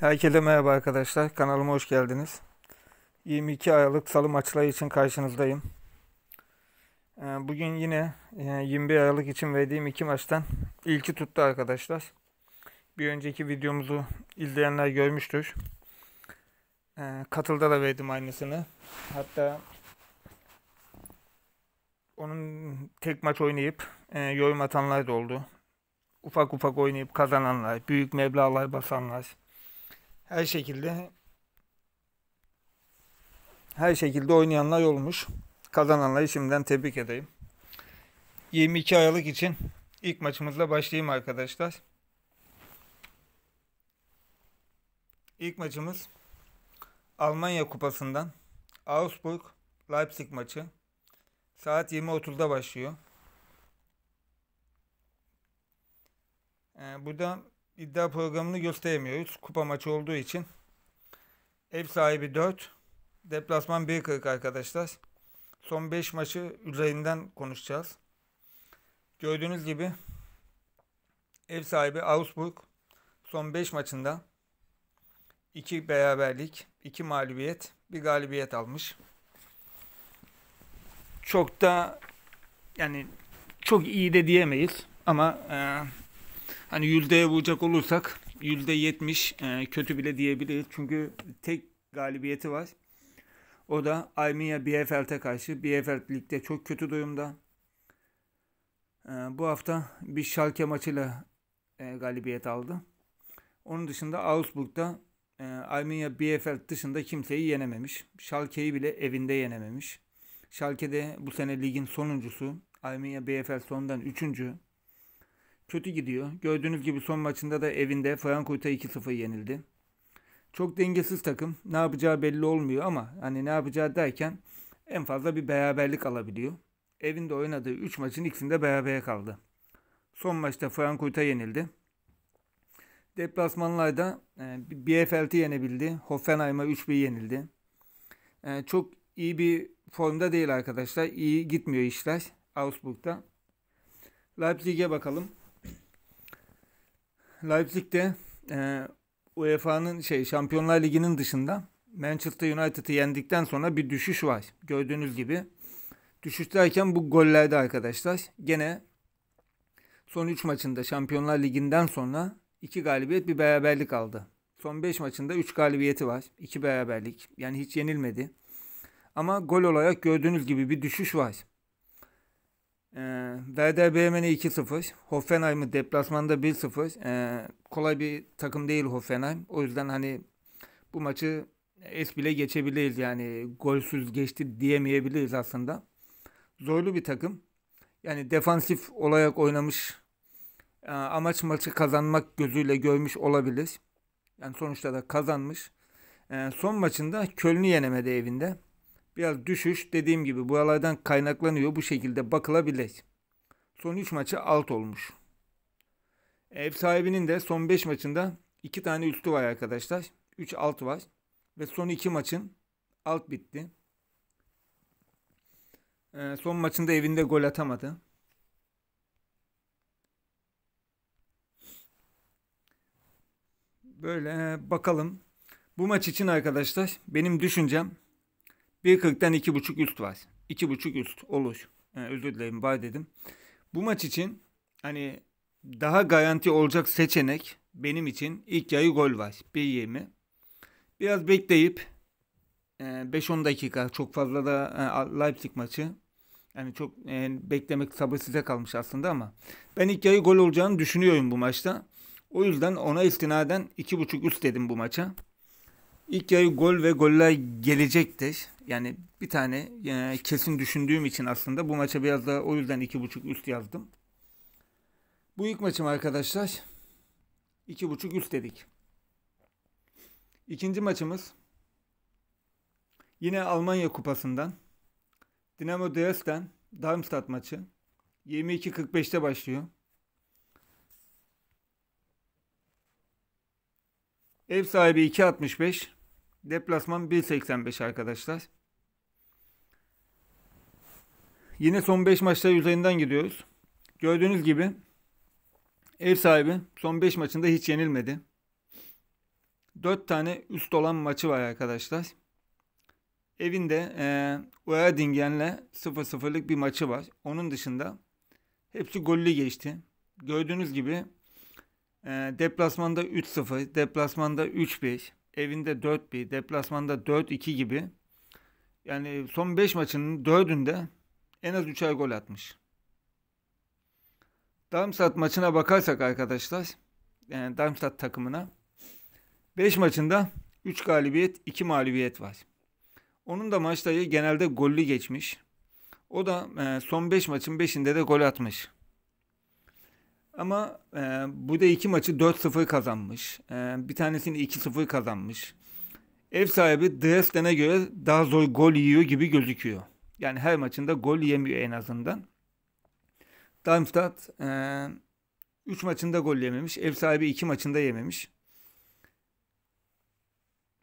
Herkese merhaba arkadaşlar. Kanalıma hoş geldiniz. 22 Aralık Salı maçları için karşınızdayım. Ee, bugün yine 21 e, Aralık için verdiğim iki maçtan ilki tuttu arkadaşlar. Bir önceki videomuzu izleyenler görmüştür. Ee, Katılda da verdim aynısını. Hatta onun tek maç oynayıp e, yorum atanlar da oldu. Ufak ufak oynayıp kazananlar, büyük meblağlar basanlar her şekilde her şekilde oynayanlar olmuş. Kazananları şimdiden tebrik edeyim. 22 Aralık için ilk maçımızla başlayayım arkadaşlar. İlk maçımız Almanya Kupası'ndan Augsburg Leipzig maçı. Saat 20.30'da başlıyor. Ee, burada iddia programını gösteremiyoruz. Kupa maçı olduğu için. Ev sahibi 4. Deplasman 1.40 arkadaşlar. Son 5 maçı üzerinden konuşacağız. Gördüğünüz gibi ev sahibi Augsburg son 5 maçında 2 beraberlik, 2 mağlubiyet, 1 galibiyet almış. Çok da yani çok iyi de diyemeyiz ama e, Hani yüzdeye vuracak olursak yüzde yetmiş e, kötü bile diyebiliriz. Çünkü tek galibiyeti var. O da Almanya Bielefeld'e karşı. Bielefeld ligde çok kötü durumda. E, bu hafta bir Schalke maçıyla e, galibiyet aldı. Onun dışında Augsburg'da Almanya Bielefeld dışında kimseyi yenememiş. Schalke'yi bile evinde yenememiş. Schalke de bu sene ligin sonuncusu. Almanya Bielefeld sondan üçüncü kötü gidiyor. Gördüğünüz gibi son maçında da evinde Frankfurt'a 2-0 yenildi. Çok dengesiz takım. Ne yapacağı belli olmuyor ama hani ne yapacağı derken en fazla bir beraberlik alabiliyor. Evinde oynadığı 3 maçın ikisinde berabere kaldı. Son maçta Frankfurt'a yenildi. Deplasmanlarda e, BFLT yenebildi. Hoffenheim'a 3-1 yenildi. E, çok iyi bir formda değil arkadaşlar. İyi gitmiyor işler Augsburg'da. Leipzig'e bakalım. Leipzig'de e, UEFA'nın şey Şampiyonlar Ligi'nin dışında Manchester United'ı yendikten sonra bir düşüş var. Gördüğünüz gibi. Düşüşteyken bu gollerde arkadaşlar. Gene son 3 maçında Şampiyonlar Ligi'nden sonra 2 galibiyet bir beraberlik aldı. Son 5 maçında 3 galibiyeti var. 2 beraberlik. Yani hiç yenilmedi. Ama gol olarak gördüğünüz gibi bir düşüş var. Werder Bremen'e 2-0. Hoffenheim'ı deplasmanda 1-0. Ee, kolay bir takım değil Hoffenheim. O yüzden hani bu maçı es bile geçebiliriz. Yani golsüz geçti diyemeyebiliriz aslında. Zorlu bir takım. Yani defansif olarak oynamış. E, amaç maçı kazanmak gözüyle görmüş olabilir. Yani sonuçta da kazanmış. Ee, son maçında Köln'ü yenemedi evinde. Biraz düşüş dediğim gibi buralardan kaynaklanıyor. Bu şekilde bakılabilir. Son 3 maçı alt olmuş. Ev sahibinin de son 5 maçında 2 tane üstü var arkadaşlar. 3 alt var. Ve son 2 maçın alt bitti. Ee, son maçında evinde gol atamadı. Böyle ee, bakalım. Bu maç için arkadaşlar benim düşüncem 1.40'dan 2.5 üst var. 2.5 üst olur. Ee, özür dilerim bay dedim. Bu maç için hani daha garanti olacak seçenek benim için ilk yarı gol var. 1.20. Biraz bekleyip 5-10 e, dakika çok fazla da e, Leipzig maçı. Yani çok yani e, beklemek sabır size kalmış aslında ama ben ilk yarı gol olacağını düşünüyorum bu maçta. O yüzden ona istinaden 2.5 üst dedim bu maça. İlk yarı gol ve goller gelecektir. Yani bir tane e, kesin düşündüğüm için aslında bu maça biraz da o yüzden iki buçuk üst yazdım. Bu ilk maçım arkadaşlar. iki buçuk üst dedik. İkinci maçımız yine Almanya Kupası'ndan Dinamo Dresden Darmstadt maçı 22.45'te başlıyor. Ev sahibi 2.65 Deplasman 1.85 arkadaşlar. Yine son 5 maçta üzerinden gidiyoruz. Gördüğünüz gibi ev sahibi son 5 maçında hiç yenilmedi. 4 tane üst olan maçı var arkadaşlar. Evinde e, Uerdingen'le 0-0'lık bir maçı var. Onun dışında hepsi gollü geçti. Gördüğünüz gibi e, deplasmanda 3-0, deplasmanda 3 5 evinde 4-1, deplasmanda 4-2 gibi. Yani son 5 maçının 4'ünde en az 3'er gol atmış. Darmstadt maçına bakarsak arkadaşlar, yani Darmstadt takımına 5 maçında 3 galibiyet, 2 mağlubiyet var. Onun da maçları genelde gollü geçmiş. O da e, son 5 maçın 5'inde de gol atmış. Ama e, bu da iki maçı 4-0 kazanmış. E, bir tanesini 2-0 kazanmış. Ev sahibi Dresden'e göre daha zor gol yiyor gibi gözüküyor. Yani her maçında gol yemiyor en azından. Darmstadt 3 e, üç maçında gol yememiş. Ev sahibi 2 maçında yememiş.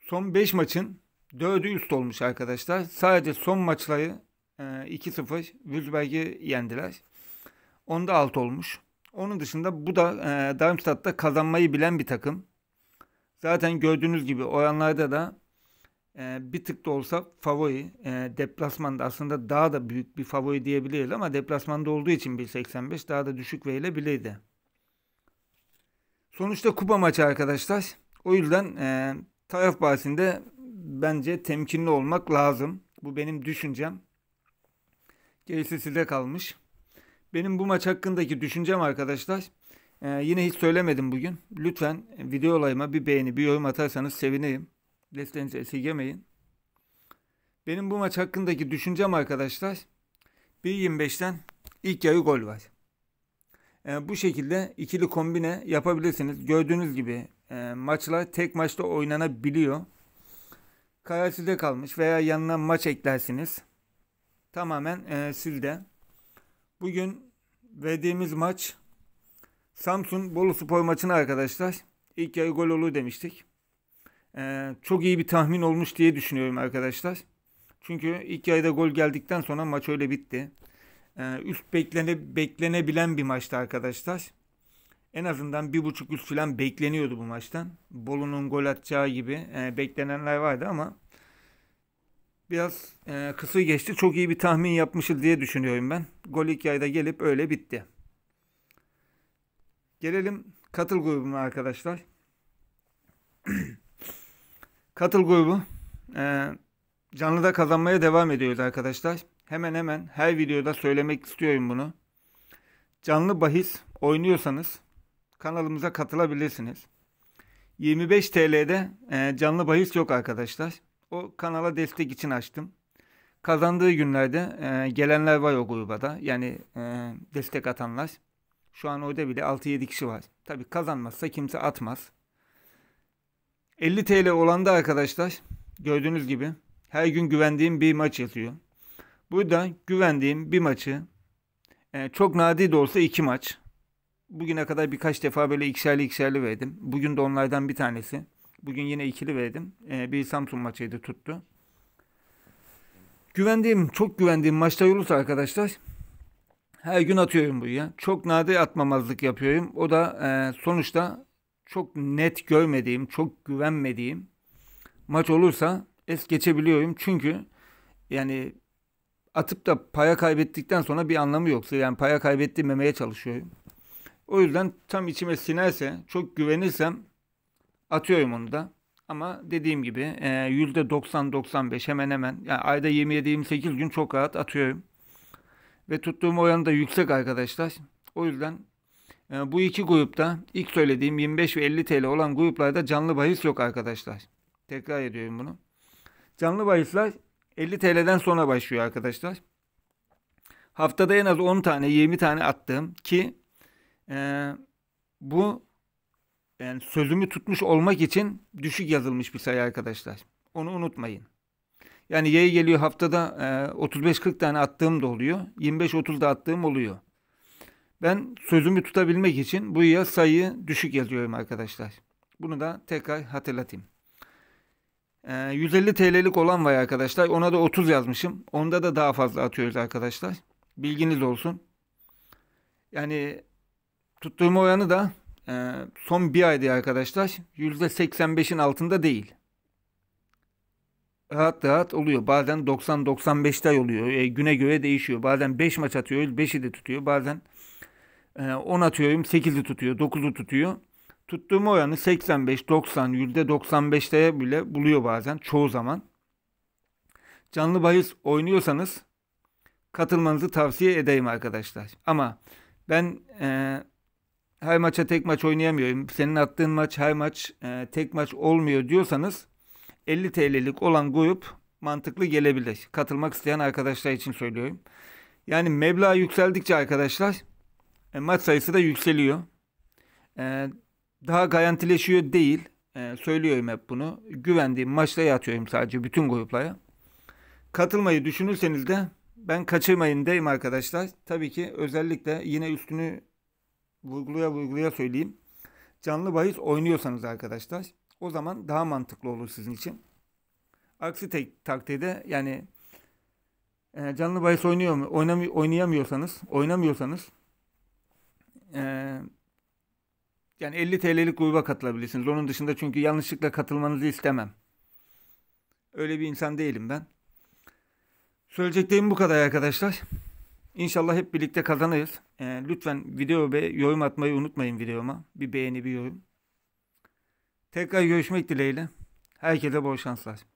Son 5 maçın 4'ü üst olmuş arkadaşlar. Sadece son maçları e, 2-0 Würzburg'i yendiler. Onda 6 olmuş. Onun dışında bu da e, Darmstadt'ta kazanmayı bilen bir takım. Zaten gördüğünüz gibi oranlarda da e, bir tık da olsa favori. E, deplasmanda aslında daha da büyük bir favori diyebiliriz ama deplasmanda olduğu için 1.85 daha da düşük verilebilirdi. Sonuçta kupa maçı arkadaşlar. O yüzden e, taraf bahsinde bence temkinli olmak lazım. Bu benim düşüncem. Gerisi size kalmış. Benim bu maç hakkındaki düşüncem arkadaşlar ee, yine hiç söylemedim bugün. Lütfen video olayıma bir beğeni bir yorum atarsanız sevinirim. Desteğinizi esirgemeyin. Benim bu maç hakkındaki düşüncem arkadaşlar 1.25'ten ilk yarı gol var. Ee, bu şekilde ikili kombine yapabilirsiniz. Gördüğünüz gibi e, maçlar tek maçta oynanabiliyor. Karar sizde kalmış veya yanına maç eklersiniz. Tamamen e, sizde. Bugün verdiğimiz maç Samsun Bolu Spor maçını arkadaşlar. İlk yarı gol olur demiştik. Ee, çok iyi bir tahmin olmuş diye düşünüyorum arkadaşlar. Çünkü ilk yarıda gol geldikten sonra maç öyle bitti. Ee, üst beklene, beklenebilen bir maçtı arkadaşlar. En azından bir buçuk üst falan bekleniyordu bu maçtan. Bolu'nun gol atacağı gibi e, beklenenler vardı ama biraz e, kısa geçti. Çok iyi bir tahmin yapmışız diye düşünüyorum ben. Gol ilk gelip öyle bitti. Gelelim katıl grubuna arkadaşlar. katıl grubu e, canlıda kazanmaya devam ediyoruz arkadaşlar. Hemen hemen her videoda söylemek istiyorum bunu. Canlı bahis oynuyorsanız kanalımıza katılabilirsiniz. 25 TL'de e, canlı bahis yok arkadaşlar o kanala destek için açtım. Kazandığı günlerde e, gelenler var o gruba da. Yani e, destek atanlar. Şu an orada bile 6-7 kişi var. Tabii kazanmazsa kimse atmaz. 50 TL olan da arkadaşlar gördüğünüz gibi her gün güvendiğim bir maç yazıyor. Burada güvendiğim bir maçı e, çok nadir de olsa iki maç. Bugüne kadar birkaç defa böyle ikişerli ikişerli verdim. Bugün de onlardan bir tanesi. Bugün yine ikili verdim. E, bir Samsun maçıydı tuttu. Güvendiğim, çok güvendiğim maçta olursa arkadaşlar her gün atıyorum bu ya. Çok nadir atmamazlık yapıyorum. O da e, sonuçta çok net görmediğim, çok güvenmediğim maç olursa es geçebiliyorum. Çünkü yani atıp da paya kaybettikten sonra bir anlamı yoksa yani paya kaybettirmemeye çalışıyorum. O yüzden tam içime sinerse, çok güvenirsem Atıyorum onu da. Ama dediğim gibi e, yüzde %90-95 hemen hemen yani ayda 27-28 gün çok rahat atıyorum. Ve tuttuğum oranı da yüksek arkadaşlar. O yüzden e, bu iki grupta ilk söylediğim 25 ve 50 TL olan gruplarda canlı bahis yok arkadaşlar. Tekrar ediyorum bunu. Canlı bahisler 50 TL'den sonra başlıyor arkadaşlar. Haftada en az 10 tane 20 tane attığım ki e, bu yani sözümü tutmuş olmak için düşük yazılmış bir sayı arkadaşlar. Onu unutmayın. Yani yaya geliyor haftada e, 35-40 tane attığım da oluyor. 25-30 da attığım oluyor. Ben sözümü tutabilmek için bu yıl sayıyı düşük yazıyorum arkadaşlar. Bunu da tekrar hatırlatayım. E, 150 TL'lik olan var arkadaşlar. Ona da 30 yazmışım. Onda da daha fazla atıyoruz arkadaşlar. Bilginiz olsun. Yani tuttuğum oranı da ee, son bir ayda arkadaşlar %85'in altında değil. Rahat rahat oluyor. Bazen 90-95'te oluyor. E, güne göre değişiyor. Bazen 5 maç atıyor. 5'i de tutuyor. Bazen e, 10 atıyorum. 8'i tutuyor. 9'u tutuyor. Tuttuğum oranı 85-90 %95'te bile buluyor bazen. Çoğu zaman. Canlı bahis oynuyorsanız katılmanızı tavsiye edeyim arkadaşlar. Ama ben e, her maça tek maç oynayamıyorum. Senin attığın maç her maç e, tek maç olmuyor diyorsanız 50 TL'lik olan grup mantıklı gelebilir. Katılmak isteyen arkadaşlar için söylüyorum. Yani meblağ yükseldikçe arkadaşlar e, maç sayısı da yükseliyor. E, daha garantileşiyor değil. E, söylüyorum hep bunu. Güvendiğim maçlara yatıyorum sadece bütün gruplara. Katılmayı düşünürseniz de ben kaçırmayın deyim arkadaşlar. Tabii ki özellikle yine üstünü vurguluya vurguluya söyleyeyim. Canlı bahis oynuyorsanız arkadaşlar o zaman daha mantıklı olur sizin için. Aksi tek, takdirde yani e, canlı bahis oynuyor mu? Oynam oynayamıyorsanız, oynamıyorsanız e, yani 50 TL'lik gruba katılabilirsiniz. Onun dışında çünkü yanlışlıkla katılmanızı istemem. Öyle bir insan değilim ben. Söyleyeceklerim bu kadar arkadaşlar. İnşallah hep birlikte kazanırız. E, lütfen video ve yorum atmayı unutmayın videoma. Bir beğeni bir yorum. Tekrar görüşmek dileğiyle. Herkese bol şanslar.